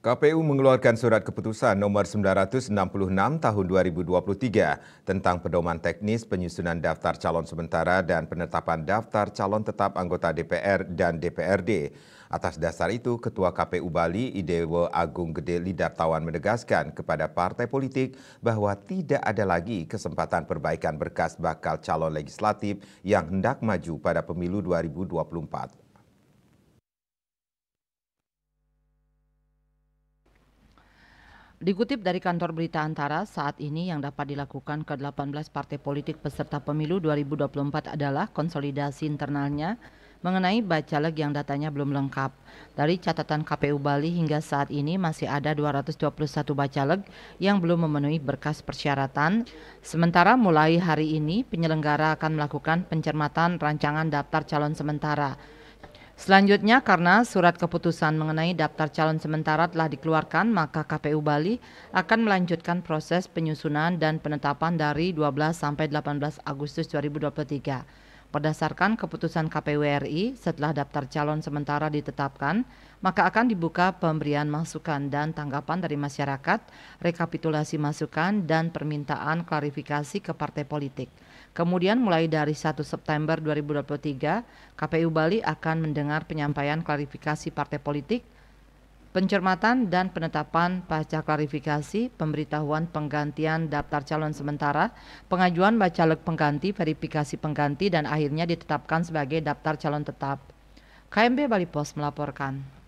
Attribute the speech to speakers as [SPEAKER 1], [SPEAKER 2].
[SPEAKER 1] KPU mengeluarkan surat keputusan nomor 966 tahun 2023 tentang pedoman teknis penyusunan daftar calon sementara dan penetapan daftar calon tetap anggota DPR dan DPRD. Atas dasar itu, Ketua KPU Bali Idewo Agung Gede Lidartawan menegaskan kepada partai politik bahwa tidak ada lagi kesempatan perbaikan berkas bakal calon legislatif yang hendak maju pada pemilu 2024.
[SPEAKER 2] Dikutip dari kantor berita Antara, saat ini yang dapat dilakukan ke-18 partai politik peserta pemilu 2024 adalah konsolidasi internalnya mengenai bacaleg yang datanya belum lengkap. Dari catatan KPU Bali hingga saat ini masih ada 221 bacaleg yang belum memenuhi berkas persyaratan. Sementara mulai hari ini penyelenggara akan melakukan pencermatan rancangan daftar calon sementara Selanjutnya, karena surat keputusan mengenai daftar calon sementara telah dikeluarkan, maka KPU Bali akan melanjutkan proses penyusunan dan penetapan dari 12 sampai 18 Agustus 2023. Berdasarkan keputusan KPU RI, setelah daftar calon sementara ditetapkan, maka akan dibuka pemberian masukan dan tanggapan dari masyarakat, rekapitulasi masukan, dan permintaan klarifikasi ke partai politik. Kemudian mulai dari 1 September 2023, KPU Bali akan mendengar penyampaian klarifikasi partai politik, pencermatan dan penetapan pasca klarifikasi, pemberitahuan penggantian daftar calon sementara, pengajuan baca bacaleg pengganti, verifikasi pengganti, dan akhirnya ditetapkan sebagai daftar calon tetap. KMB Bali Pos melaporkan.